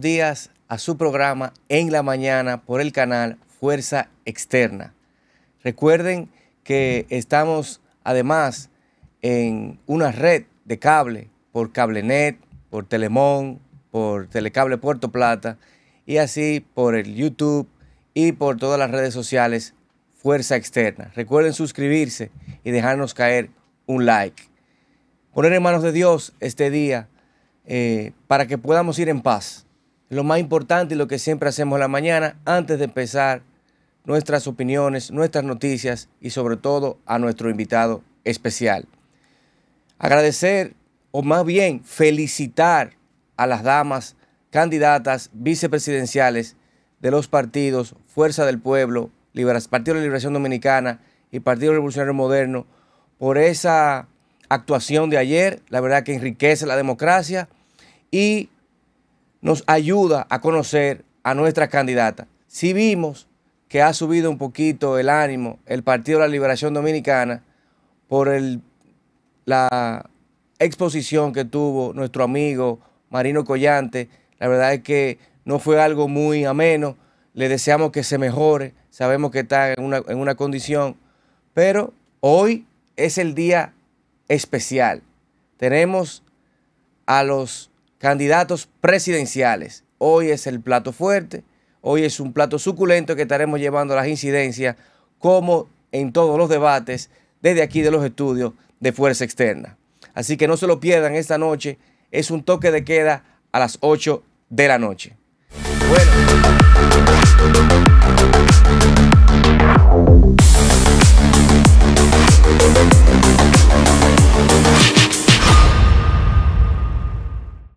días a su programa en la mañana por el canal Fuerza Externa. Recuerden que estamos además en una red de cable por Cablenet, por Telemón, por Telecable Puerto Plata y así por el YouTube y por todas las redes sociales Fuerza Externa. Recuerden suscribirse y dejarnos caer un like. Poner en manos de Dios este día eh, para que podamos ir en paz lo más importante y lo que siempre hacemos la mañana antes de empezar nuestras opiniones, nuestras noticias y sobre todo a nuestro invitado especial. Agradecer o más bien felicitar a las damas candidatas vicepresidenciales de los partidos Fuerza del Pueblo, Partido de la Liberación Dominicana y Partido Revolucionario Moderno por esa actuación de ayer, la verdad que enriquece la democracia y nos ayuda a conocer a nuestra candidata. Si vimos que ha subido un poquito el ánimo el Partido de la Liberación Dominicana por la exposición que tuvo nuestro amigo Marino Collante, la verdad es que no fue algo muy ameno, le deseamos que se mejore, sabemos que está en una condición, pero hoy es el día especial. Tenemos a los candidatos presidenciales. Hoy es el plato fuerte, hoy es un plato suculento que estaremos llevando las incidencias, como en todos los debates, desde aquí de los estudios de Fuerza Externa. Así que no se lo pierdan esta noche, es un toque de queda a las 8 de la noche.